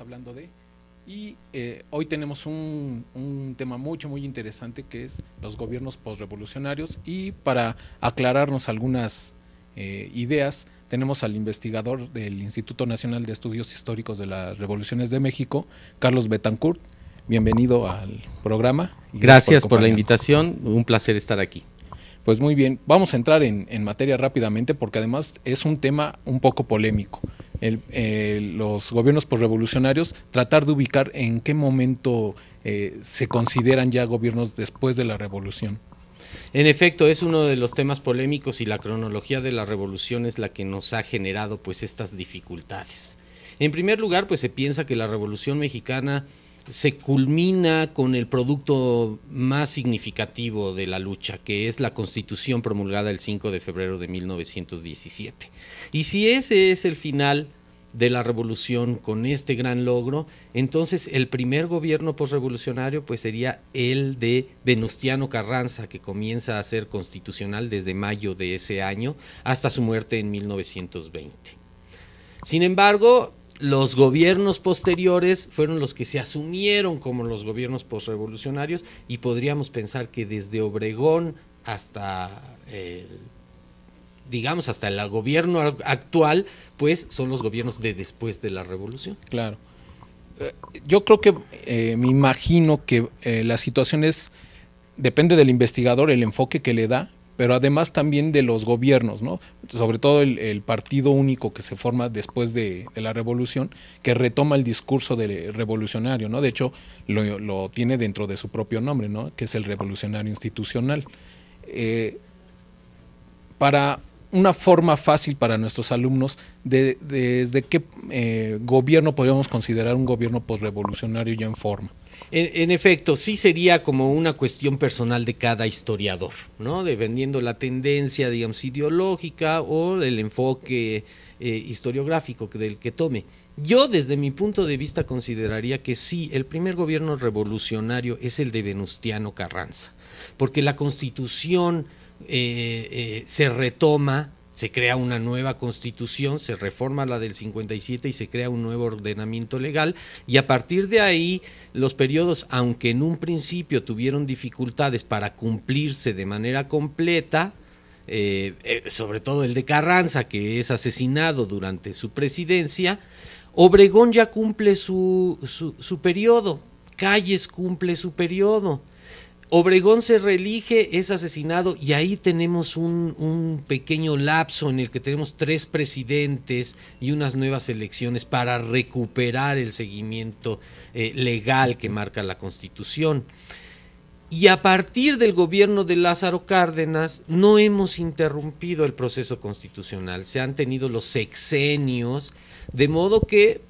hablando de. Y eh, hoy tenemos un, tema mucho, muy interesante que es los gobiernos postrevolucionarios. Y para aclararnos algunas eh, ideas, tenemos al investigador del Instituto Nacional de Estudios Históricos de las Revoluciones de México, Carlos Betancourt. Bienvenido al programa. gracias por, la invitación, un placer estar aquí. Pues muy bien, vamos a entrar en, en, materia rápidamente porque además es un tema un poco polémico. Eh, los gobiernos posrevolucionarios, tratar de ubicar en qué momento eh, se consideran ya gobiernos después de la revolución. En efecto, es uno de los temas polémicos y la cronología de la revolución es la que nos ha generado pues estas dificultades. En primer lugar, pues se piensa que la revolución mexicana se culmina con el producto más significativo de la lucha, que es la constitución promulgada el 5 de febrero de 1917. Y si ese es el final de la revolución con este gran logro, entonces el primer gobierno postrevolucionario pues sería el de Venustiano Carranza, que comienza a ser constitucional desde mayo de ese año hasta su muerte en 1920. Sin embargo, los gobiernos posteriores fueron los que se asumieron como los gobiernos postrevolucionarios y podríamos pensar que desde Obregón hasta el, eh, digamos hasta el gobierno actual, pues son los gobiernos de después de la revolución. Claro. Eh, yo creo que eh, me imagino que la situación es depende del investigador el enfoque que le da pero además también de los gobiernos, sobre todo el, partido único que se forma después de, la revolución, que retoma el discurso del revolucionario, ¿no? de hecho lo, tiene dentro de su propio nombre, que es el revolucionario institucional. Eh, para una forma fácil para nuestros alumnos de, desde qué eh, gobierno podríamos considerar un gobierno posrevolucionario ya en forma. En, efecto, sí sería como una cuestión personal de cada historiador, ¿no? Dependiendo la tendencia, digamos, ideológica o el enfoque eh, historiográfico del que tome. Yo, desde mi punto de vista, consideraría que sí, el primer gobierno revolucionario es el de Venustiano Carranza, porque la constitución eh, eh, se retoma se crea una nueva constitución, se reforma la del 57 y se crea un nuevo ordenamiento legal y a partir de ahí los periodos, aunque en un principio tuvieron dificultades para cumplirse de manera completa, eh, eh, sobre todo el de Carranza, que es asesinado durante su presidencia, Obregón ya cumple su, su periodo, Calles cumple su periodo. Obregón se reelige, es asesinado y ahí tenemos un, pequeño lapso en el que tenemos tres presidentes y unas nuevas elecciones para recuperar el seguimiento eh, legal que marca la Constitución. Y a partir del gobierno de Lázaro Cárdenas no hemos interrumpido el proceso constitucional, se han tenido los sexenios, de modo que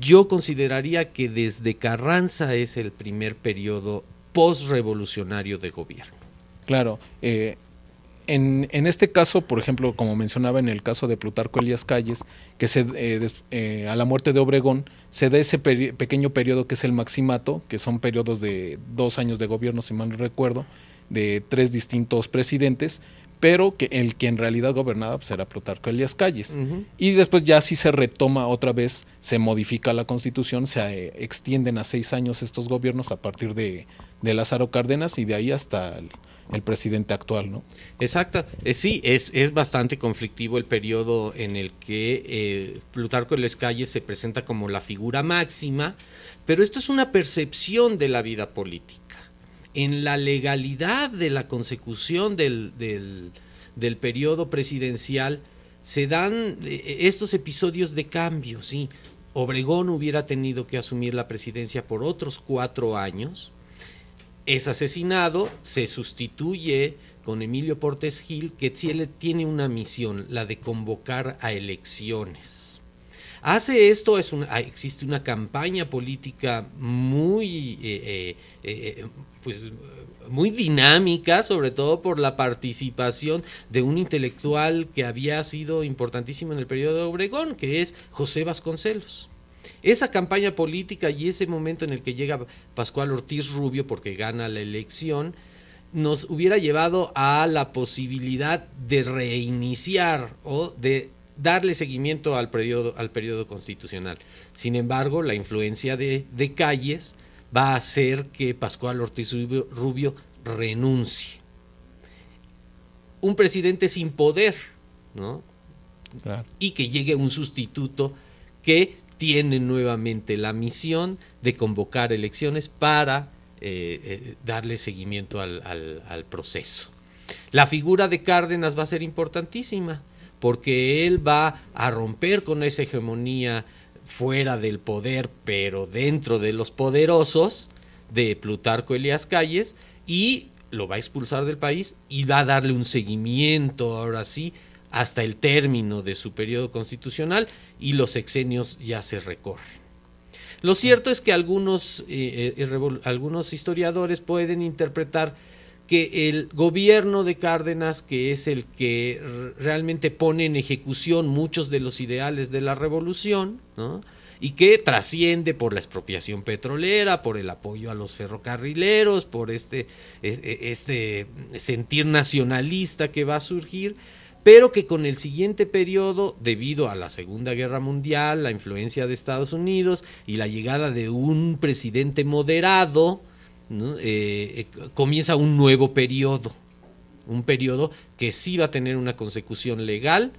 yo consideraría que desde Carranza es el primer periodo post-revolucionario de gobierno. Claro. Eh, en, este caso, por ejemplo, como mencionaba en el caso de Plutarco Elías Calles, que se, eh, eh, a la muerte de Obregón se da ese pequeño periodo que es el maximato, que son periodos de dos años de gobierno, si mal recuerdo, de tres distintos presidentes, pero que el que en realidad gobernaba será pues, era Plutarco Elías Calles. Y después ya si se retoma otra vez, se modifica la constitución, se eh, extienden a seis años estos gobiernos a partir de, de Lázaro Cárdenas y de ahí hasta el, presidente actual, ¿no? Exacto. Eh, sí, es, es bastante conflictivo el periodo en el que eh, Plutarco Elías Calles se presenta como la figura máxima, pero esto es una percepción de la vida política en la legalidad de la consecución del, periodo presidencial, se dan eh, estos episodios de cambio, si Obregón hubiera tenido que asumir la presidencia por otros cuatro años, es asesinado, se sustituye con Emilio Portes Gil, que tiene una misión, la de convocar a elecciones Hace esto, ah, existe una campaña política muy, eh, eh, eh, pues, muy dinámica, sobre todo por la participación de un intelectual que había sido importantísimo en el periodo de Obregón, que es José Vasconcelos. Esa campaña política y ese momento en el que llega Pascual Ortiz Rubio porque gana la elección, nos hubiera llevado a la posibilidad de reiniciar o de darle seguimiento al periodo, al constitucional. Sin embargo, la influencia de, Calles va a hacer que Pascual Ortiz Rubio, renuncie. Un presidente sin poder, ¿no? Y que llegue un sustituto que tiene nuevamente la misión de convocar elecciones para eh, eh, darle seguimiento al proceso. La figura de Cárdenas va a ser importantísima porque él va a romper con esa hegemonía fuera del poder, pero dentro de los poderosos de Plutarco Elias Calles y lo va a expulsar del país y va a darle un seguimiento ahora sí hasta el término de su periodo constitucional y los exenios ya se recorren. Lo cierto es que algunos, eh, eh, algunos historiadores pueden interpretar que el gobierno de Cárdenas, que es el que realmente pone en ejecución muchos de los ideales de la revolución, y que trasciende por la expropiación petrolera, por el apoyo a los ferrocarrileros, por este, e-, e-, este sentir nacionalista que va a surgir, pero que con el siguiente periodo, debido a la Segunda Guerra Mundial, la influencia de Estados Unidos y la llegada de un presidente moderado, eh, eh, comienza un nuevo periodo, un periodo que sí va a tener una consecución legal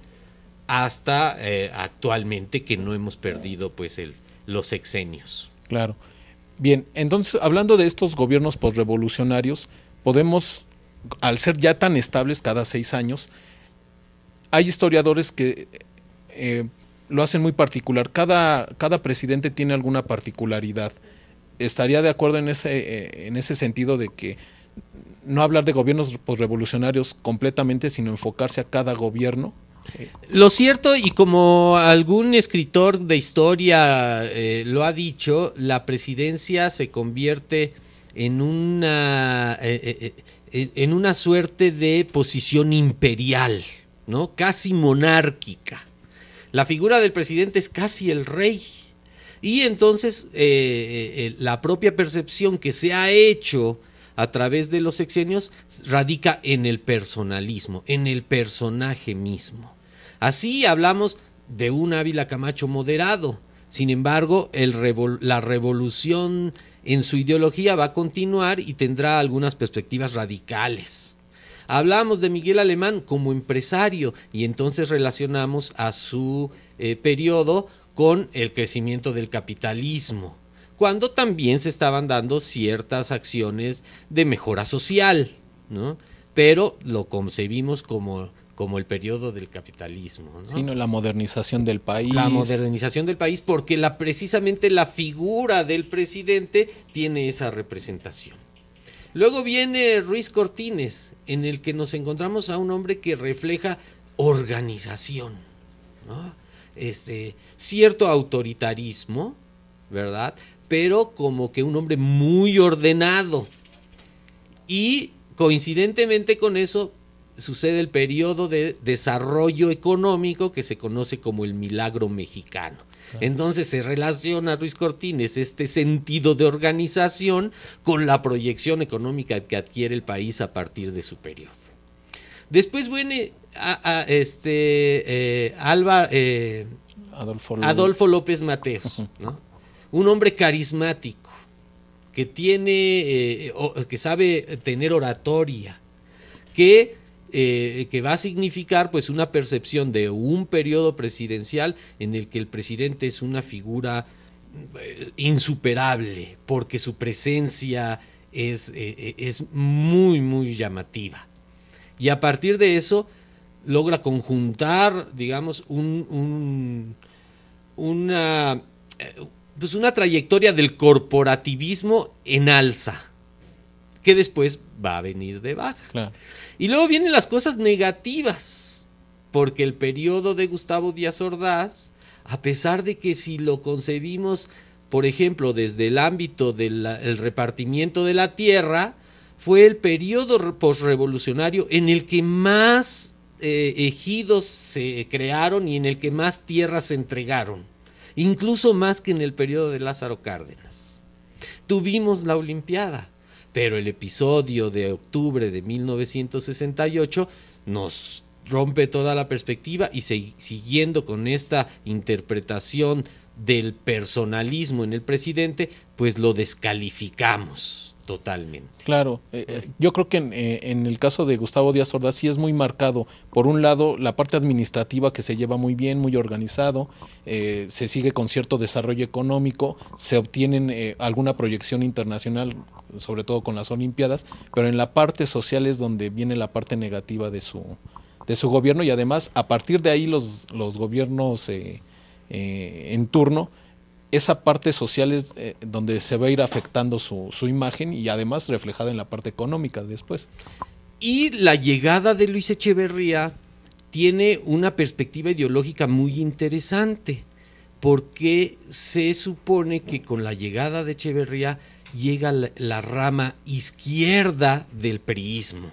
hasta eh, actualmente que no hemos perdido pues el, los exenios. Claro. Bien, entonces hablando de estos gobiernos posrevolucionarios, podemos, al ser ya tan estables cada seis años, hay historiadores que lo hacen muy particular. Cada, cada presidente tiene alguna particularidad estaría de acuerdo en ese, eh, en ese sentido de que no hablar de gobiernos posrevolucionarios completamente, sino enfocarse a cada gobierno. Lo cierto, y como algún escritor de historia eh, lo ha dicho, la presidencia se convierte en una, eh, en una suerte de posición imperial, ¿no? casi monárquica. La figura del presidente es casi el rey y entonces eh, eh, eh, la propia percepción que se ha hecho a través de los sexenios radica en el personalismo, en el personaje mismo. Así hablamos de un Ávila Camacho moderado. Sin embargo, la revolución en su ideología va a continuar y tendrá algunas perspectivas radicales. Hablamos de Miguel Alemán como empresario y entonces relacionamos a su periodo con el crecimiento del capitalismo, cuando también se estaban dando ciertas acciones de mejora social, ¿no? pero lo concebimos como como el periodo del capitalismo. ¿no? Sino la modernización del país. La modernización del país, porque la, precisamente la figura del presidente tiene esa representación. Luego viene Ruiz Cortines, en el que nos encontramos a un hombre que refleja organización. ¿no? este, cierto autoritarismo, ¿verdad? Pero como que un hombre muy ordenado. Y coincidentemente con eso sucede el periodo de desarrollo económico que se conoce como el milagro mexicano. Entonces se relaciona Ruiz Cortines este sentido de organización con la proyección económica que adquiere el país a partir de su periodo. Después viene a, este, eh, Alba, eh, Adolfo, López. Mateos, ¿no? un hombre carismático que tiene, eh, que sabe tener oratoria, que que va a significar pues una percepción de un periodo presidencial en el que el presidente es una figura insuperable porque su presencia es, es, muy muy llamativa y a partir de eso logra conjuntar, digamos, un, una, eh, pues una trayectoria del corporativismo en alza, que después va a venir de baja. Y luego vienen las cosas negativas, porque el periodo de Gustavo Díaz Ordaz, a pesar de que si lo concebimos, por ejemplo, desde el ámbito del repartimiento de la tierra, fue el periodo posrevolucionario en el que más eh, ejidos se crearon y en el que más tierras se entregaron, incluso más que en el periodo de Lázaro Cárdenas. Tuvimos la Olimpiada, pero el episodio de octubre de 1968 nos rompe toda la perspectiva y siguiendo con esta interpretación del personalismo en el presidente, pues lo descalificamos. Totalmente. Claro, eh, eh, yo creo que eh, en, el caso de Gustavo Díaz Ordaz sí es muy marcado. Por un lado, la parte administrativa que se lleva muy bien, muy organizado, se sigue con cierto desarrollo económico, se obtienen alguna proyección internacional, sobre todo con las Olimpiadas, pero en la parte social es donde viene la parte negativa de su, de su gobierno y además a partir de ahí los, los gobiernos en turno esa parte social es eh, donde se va a ir afectando su, imagen y además reflejada en la parte económica después. Y la llegada de Luis Echeverría tiene una perspectiva ideológica muy interesante, porque se supone que con la llegada de Echeverría llega la, rama izquierda del perismo,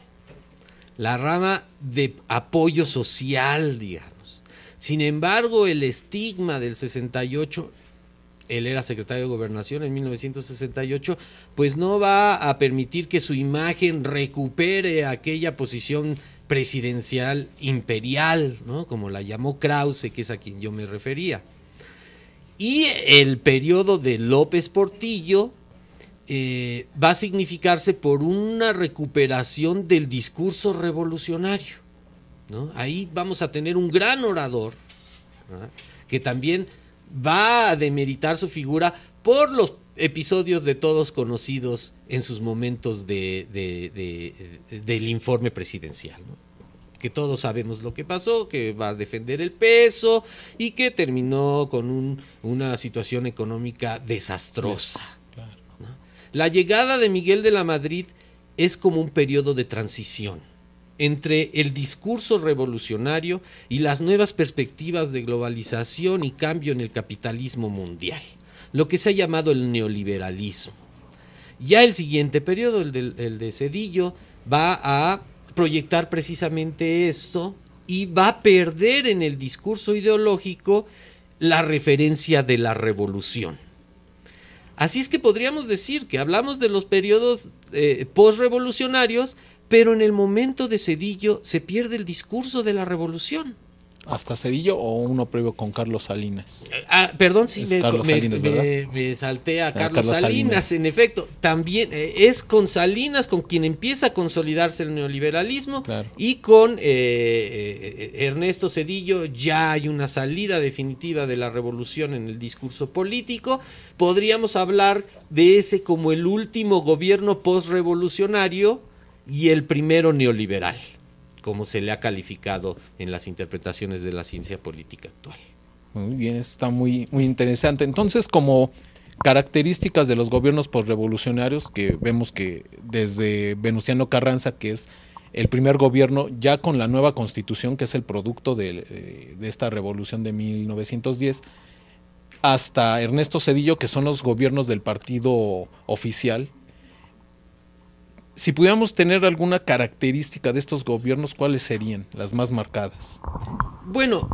la rama de apoyo social, digamos. Sin embargo, el estigma del 68 él era secretario de Gobernación en 1968, pues no va a permitir que su imagen recupere aquella posición presidencial imperial, Como la llamó Krause, que es a quien yo me refería. Y el periodo de López Portillo eh, va a significarse por una recuperación del discurso revolucionario. ¿no? Ahí vamos a tener un gran orador que también va a demeritar su figura por los episodios de todos conocidos en sus momentos del informe presidencial. Que todos sabemos lo que pasó, que va a defender el peso y que terminó con una situación económica desastrosa. La llegada de Miguel de la Madrid es como un periodo de transición entre el discurso revolucionario y las nuevas perspectivas de globalización y cambio en el capitalismo mundial, lo que se ha llamado el neoliberalismo. Ya el siguiente periodo, el de, Cedillo, va a proyectar precisamente esto y va a perder en el discurso ideológico la referencia de la revolución. Así es que podríamos decir que hablamos de los periodos posrevolucionarios. Eh, postrevolucionarios, pero en el momento de Cedillo se pierde el discurso de la revolución. ¿Hasta Cedillo o uno previo con Carlos Salinas? Ah, perdón, si me, Carlos salté a ah, Carlos, Salinas, en efecto. También eh, es con Salinas con quien empieza a consolidarse el neoliberalismo y con eh, eh, Ernesto Cedillo ya hay una salida definitiva de la revolución en el discurso político. Podríamos hablar de ese como el último gobierno postrevolucionario y el primero neoliberal, como se le ha calificado en las interpretaciones de la ciencia política actual. Muy bien, está muy, muy interesante. Entonces, como características de los gobiernos postrevolucionarios, que vemos que desde Venustiano Carranza, que es el primer gobierno, ya con la nueva constitución, que es el producto de, eh, de esta revolución de 1910, hasta Ernesto Cedillo, que son los gobiernos del partido oficial, si pudiéramos tener alguna característica de estos gobiernos, ¿cuáles serían las más marcadas? Bueno,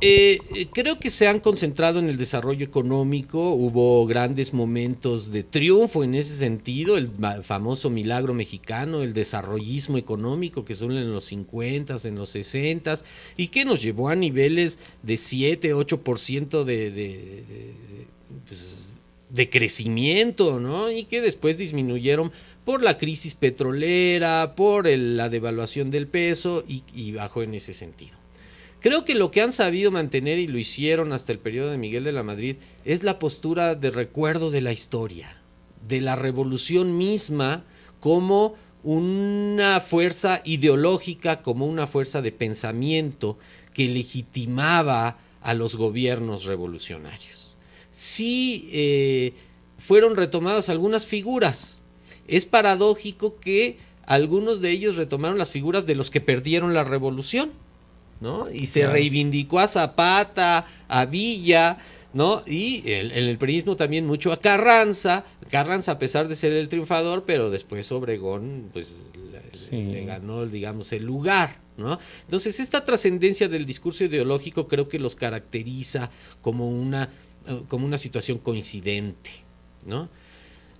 eh, eh, creo que se han concentrado en el desarrollo económico, hubo grandes momentos de triunfo en ese sentido, el famoso milagro mexicano, el desarrollismo económico que son en los 50, en los 60 y que nos llevó a niveles de 7, 8% de, de, pues, de crecimiento, ¿no? Y que después disminuyeron por la crisis petrolera, por la devaluación del peso y, y bajó en ese sentido. Creo que lo que han sabido mantener y lo hicieron hasta el periodo de Miguel de la Madrid es la postura de recuerdo de la historia, de la revolución misma como una fuerza ideológica, como una fuerza de pensamiento que legitimaba a los gobiernos revolucionarios sí eh, fueron retomadas algunas figuras. Es paradójico que algunos de ellos retomaron las figuras de los que perdieron la revolución, ¿no? Y se reivindicó a Zapata, a Villa, ¿no? Y en el, periodismo también mucho a Carranza, Carranza a pesar de ser el triunfador, pero después Obregón, pues le ganó, digamos, el lugar, ¿no? Entonces, esta trascendencia del discurso ideológico creo que los caracteriza como una como una situación coincidente, ¿no?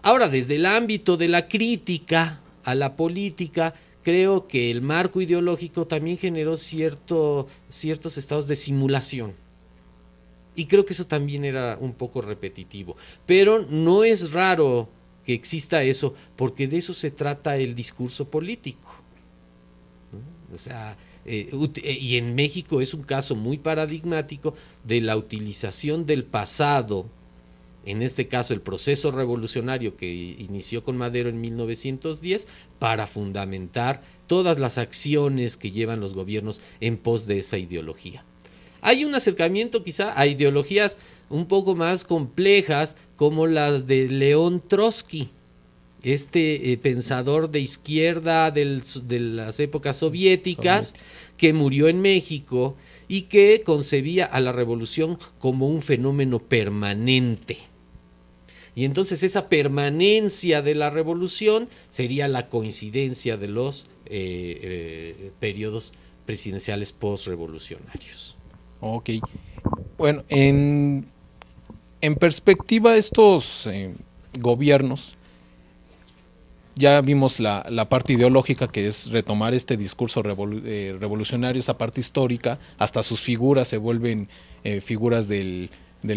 Ahora, desde el ámbito de la crítica a la política, creo que el marco ideológico también generó cierto, ciertos estados de simulación. Y creo que eso también era un poco repetitivo. Pero no es raro que exista eso, porque de eso se trata el discurso político. O sea, eh, eh, y en México es un caso muy paradigmático de la utilización del pasado, en este caso el proceso revolucionario que inició con Madero en 1910, para fundamentar todas las acciones que llevan los gobiernos en pos de esa ideología. Hay un acercamiento quizá a ideologías un poco más complejas como las de León Trotsky, este eh, pensador de izquierda de las épocas soviéticas que murió en México y que concebía a la revolución como un fenómeno permanente. Y entonces esa permanencia de la revolución sería la coincidencia de los eh, eh, periodos presidenciales posrevolucionarios Ok. Bueno, en, en perspectiva estos gobiernos, ya vimos la, parte ideológica, que es retomar este discurso eh, revolucionario, esa parte histórica, hasta sus figuras se vuelven eh, figuras del,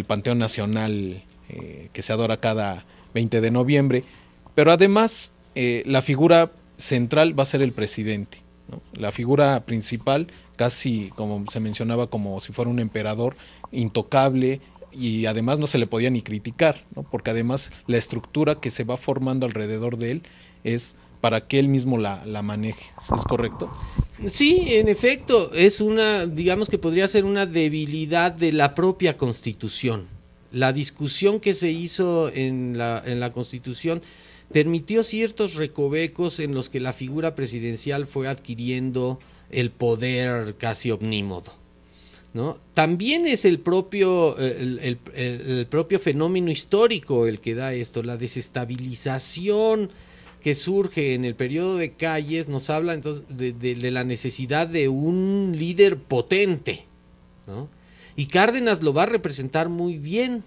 Panteón Nacional eh, que se adora cada 20 de noviembre. Pero además, la figura central va a ser el presidente. La figura principal, casi como se mencionaba, como si fuera un emperador intocable, y además no se le podía ni criticar, ¿no? porque además la estructura que se va formando alrededor de él es para que él mismo la, maneje. ¿Es correcto? Sí, en efecto, es una, digamos que podría ser una debilidad de la propia constitución. La discusión que se hizo en la, en la constitución permitió ciertos recovecos en los que la figura presidencial fue adquiriendo el poder casi omnímodo. ¿no? También es el propio, eh, el, propio fenómeno histórico el que da esto, la desestabilización que surge en el periodo de calles nos habla entonces de, la necesidad de un líder potente, Y Cárdenas lo va a representar muy bien,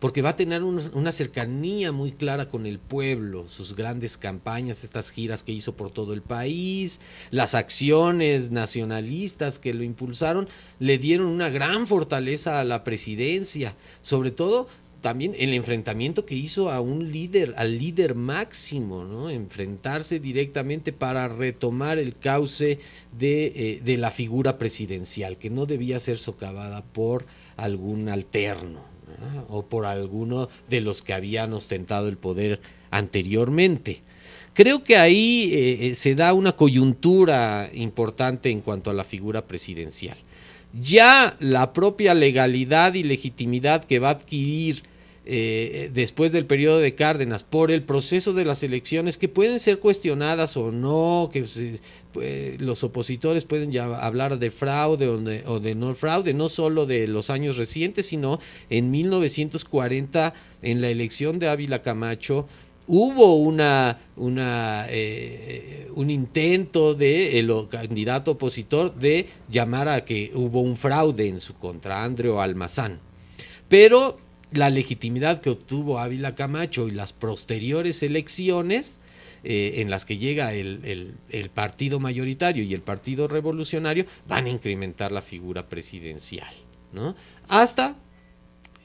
porque va a tener una cercanía muy clara con el pueblo, sus grandes campañas, estas giras que hizo por todo el país, las acciones nacionalistas que lo impulsaron, le dieron una gran fortaleza a la presidencia, sobre todo también el enfrentamiento que hizo a un líder, al líder máximo, ¿no? Enfrentarse directamente para retomar el cauce de eh, la figura presidencial, que no debía ser socavada por algún alterno o por alguno de los que habían ostentado el poder anteriormente. Creo que ahí eh, eh, se da una coyuntura importante en cuanto a la figura presidencial. Ya la propia legalidad y legitimidad que va a adquirir eh, después del periodo de Cárdenas, por el proceso de las elecciones, que pueden ser cuestionadas o no, que pues, los opositores pueden hablar de fraude o de, no fraude, no solo de los años recientes, sino en 1940, en la elección de Ávila Camacho, hubo una, eh, un intento de el candidato opositor de llamar a que hubo un fraude en su contra, Andreo Almazán. Pero la legitimidad que obtuvo Ávila Camacho y las posteriores elecciones eh, en las que llega el, partido mayoritario y el partido revolucionario van a incrementar la figura presidencial, ¿no? Hasta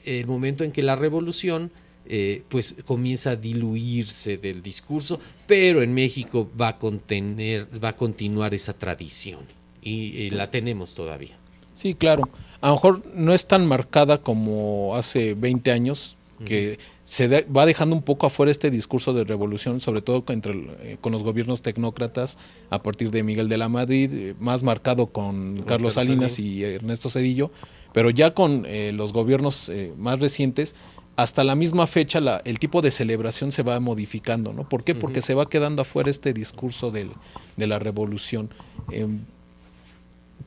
el momento en que la revolución eh, pues comienza a diluirse del discurso, pero en México va a, contener, va a continuar esa tradición y, y eh, la tenemos todavía. Sí, claro a lo mejor no es tan marcada como hace 20 años, que se va dejando un poco afuera este discurso de revolución, sobre todo eh, con los gobiernos tecnócratas, a partir de Miguel de la Madrid, eh, más marcado con Carlos Salinas y Ernesto Cedillo, pero ya con eh, los gobiernos más recientes, hasta la misma fecha la, el tipo de celebración se va modificando, ¿no? ¿Por qué? Porque se va quedando afuera este discurso de la revolución. Em,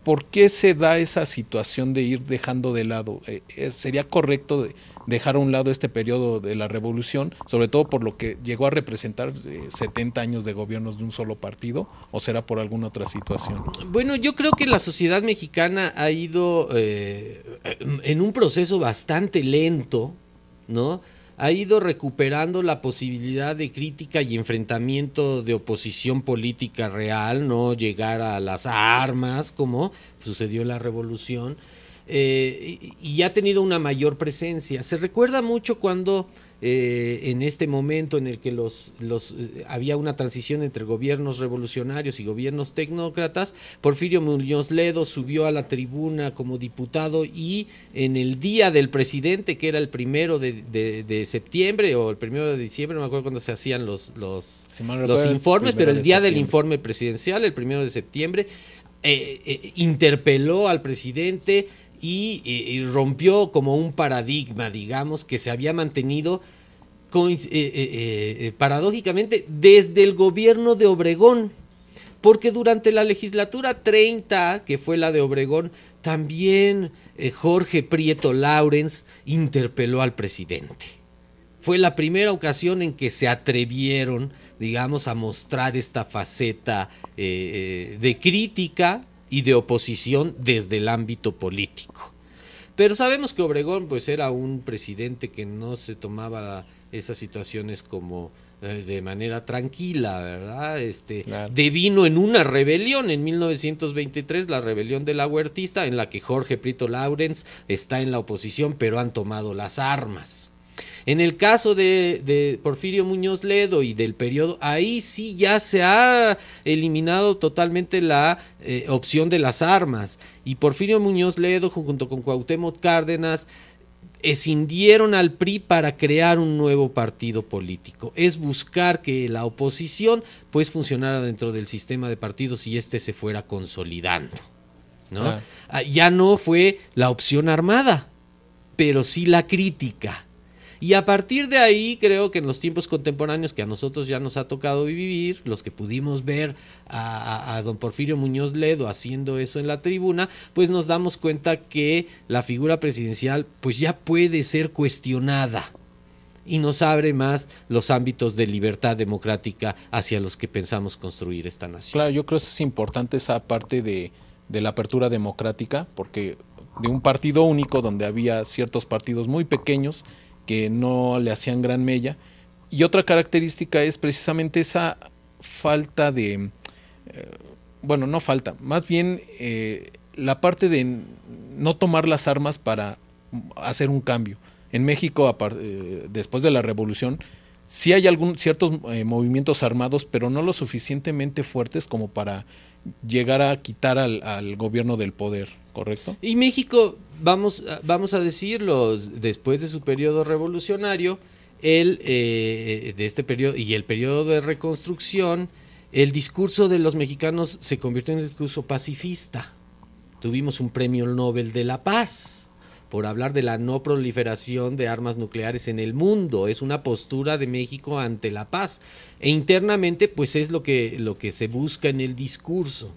¿por qué se da esa situación de ir dejando de lado? Eh, eh, ¿Sería correcto dejar a un lado este periodo de la revolución, sobre todo por lo que llegó a representar 70 eh, años de gobiernos de un solo partido, o será por alguna otra situación? Bueno, yo creo que la sociedad mexicana ha ido en un proceso bastante lento, ¿no? ha ido recuperando la posibilidad de crítica y enfrentamiento de oposición política real, no llegar a las armas como sucedió en la revolución eh, y, ha tenido una mayor presencia. Se recuerda mucho cuando eh, en este momento en el que los, los, eh, había una transición entre gobiernos revolucionarios y gobiernos tecnócratas, Porfirio Muñoz Ledo subió a la tribuna como diputado y en el día del presidente, que era el primero de, septiembre o el primero de diciembre, no me acuerdo cuando se hacían los, los, informes, pero el día del informe presidencial, el primero de septiembre, interpeló al presidente, y, rompió como un paradigma, digamos, que se había mantenido eh, eh, eh, paradójicamente desde el gobierno de Obregón. Porque durante la legislatura 30, que fue la de Obregón, también Jorge Prieto Lawrence interpeló al presidente. Fue la primera ocasión en que se atrevieron, digamos, a mostrar esta faceta de crítica y de oposición desde el ámbito político. Pero sabemos que Obregón pues era un presidente que no se tomaba esas situaciones como eh, de manera tranquila, ¿verdad? Este devino en una rebelión en 1923, la rebelión de la huertista en la que Jorge Prito Lawrence está en la oposición, pero han tomado las armas. En el caso de, Porfirio Muñoz Ledo y del periodo, ahí sí ya se ha eliminado totalmente la eh, opción de las armas. Y Porfirio Muñoz Ledo, junto con Cuauhtémoc Cárdenas, escindieron al PRI para crear un nuevo partido político. Es buscar que la oposición pues funcionara dentro del sistema de partidos y este se fuera consolidando. Ah, ya no fue la opción armada, pero sí la crítica y a partir de ahí creo que en los tiempos contemporáneos que a nosotros ya nos ha tocado vivir, los que pudimos ver a, don Porfirio Muñoz Ledo haciendo eso en la tribuna, pues nos damos cuenta que la figura presidencial pues ya puede ser cuestionada y nos abre más los ámbitos de libertad democrática hacia los que pensamos construir esta nación. Claro, yo creo que es importante esa parte de la apertura democrática, porque de un partido único donde había ciertos partidos muy pequeños que no le hacían gran mella. Y otra característica es precisamente esa falta de, eh, bueno, no falta, más bien eh, la parte de no tomar las armas para hacer un cambio. En México, eh, después de la revolución, sí hay algún, ciertos movimientos armados, pero no lo suficientemente fuertes como para llegar a quitar al, al gobierno del poder, ¿correcto? Y México vamos, vamos a decirlo, después de su periodo revolucionario, eh, de este y el periodo de reconstrucción, el discurso de los mexicanos se convirtió en un discurso pacifista. Tuvimos un premio Nobel de la Paz por hablar de la no proliferación de armas nucleares en el mundo. Es una postura de México ante la paz. E internamente, pues es lo que, lo que se busca en el discurso.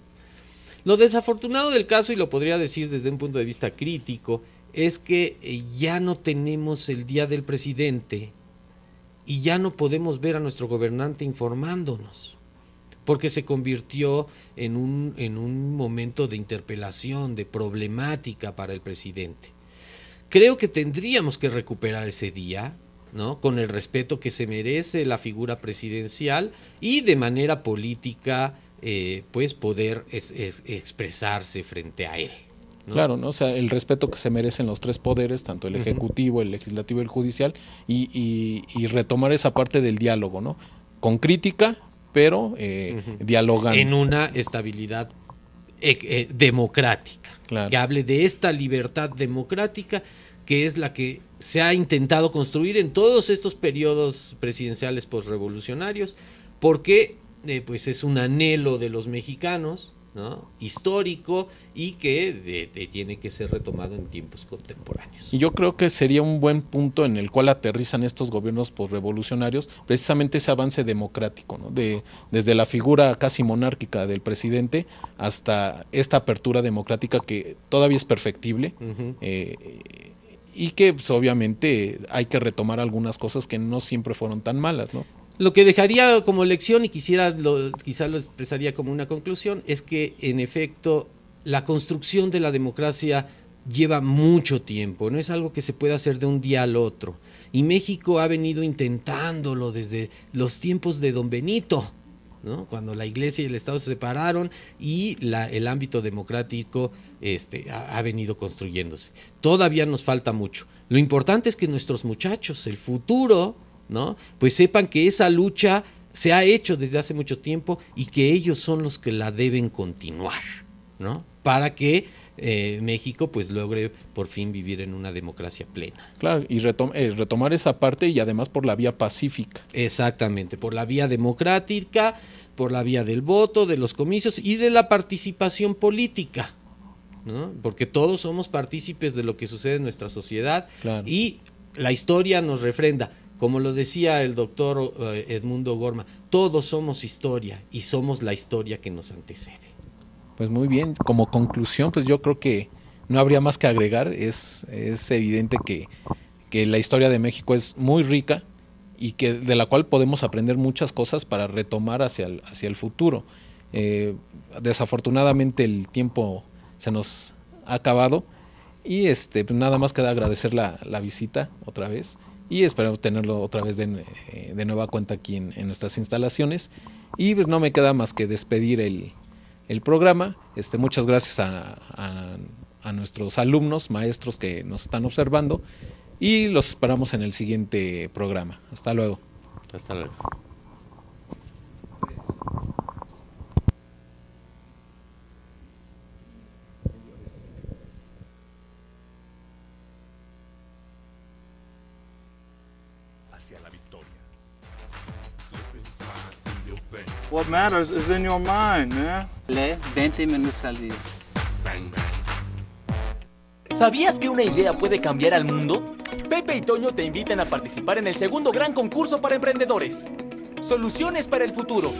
Lo desafortunado del caso, y lo podría decir desde un punto de vista crítico, es que eh, ya no tenemos el Día del Presidente y ya no podemos ver a nuestro gobernante informándonos, porque se convirtió en un, en un momento de interpelación, de problemática para el presidente. Creo que tendríamos que recuperar ese día, ¿no? Con el respeto que se merece la figura presidencial y de manera política eh, pues poder expresarse frente a él. Claro, ¿no? O sea, el respeto que se merecen los tres poderes, tanto el ejecutivo, el legislativo y el judicial, y, retomar esa parte del diálogo, ¿no? Con crítica, pero eh, dialogando. En una estabilidad eh, democrática, que hable de esta libertad democrática que es la que se ha intentado construir en todos estos periodos presidenciales postrevolucionarios, porque eh, pues es un anhelo de los mexicanos, histórico y que tiene que ser retomado en tiempos contemporáneos. yo creo que sería un buen punto en el cual aterrizan estos gobiernos posrevolucionarios, precisamente ese avance democrático, ¿no? de, desde la figura casi monárquica del presidente hasta esta apertura democrática que todavía es perfectible. Eh, y que pues, obviamente hay que retomar algunas cosas que no siempre fueron tan malas, ¿no? Lo que dejaría como lección y quisiera, quizá lo expresaría como una conclusión, es que en efecto la construcción de la democracia lleva mucho tiempo, no es algo que se pueda hacer de un día al otro. Y México ha venido intentándolo desde los tiempos de Don Benito, cuando la iglesia y el Estado se separaron y el ámbito democrático este, ha, venido construyéndose. Todavía nos falta mucho. Lo importante es que nuestros muchachos, el futuro ¿no? Pues sepan que esa lucha se ha hecho desde hace mucho tiempo y que ellos son los que la deben continuar, ¿no? Para que eh, México pues logre por fin vivir en una democracia plena. Claro, y eh, retomar esa parte y además por la vía pacífica. Exactamente, por la vía democrática, por la vía del voto, de los comicios y de la participación política. Porque todos somos partícipes de lo que sucede en nuestra sociedad y la historia nos refrenda como lo decía el doctor eh, Edmundo Gorma, todos somos historia y somos la historia que nos antecede. Pues muy bien, como conclusión, pues yo creo que no habría más que agregar. Es, evidente que, la historia de México es muy rica y que de la cual podemos aprender muchas cosas para retomar hacia el, futuro. Eh, desafortunadamente el tiempo se nos ha acabado y este, pues nada más queda agradecer la visita otra vez y esperamos tenerlo otra vez de, eh, de nueva cuenta aquí en, nuestras instalaciones. Y pues no me queda más que despedir el, programa. Este, muchas gracias a, a, nuestros alumnos, maestros que nos están observando y los esperamos en el siguiente programa. Hasta luego. Hasta luego. in 20 ¿Sabías que una idea puede cambiar al mundo? Pepe y Toño te invitan a participar en el segundo gran concurso para emprendedores. Soluciones para el futuro.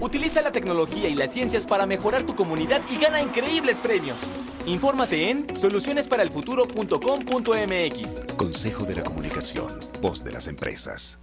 Utiliza la tecnología y las ciencias para mejorar tu comunidad y gana increíbles premios. Infórmate en solucionesparalfuturo.com.mx. Consejo de la Comunicación, voz de las empresas.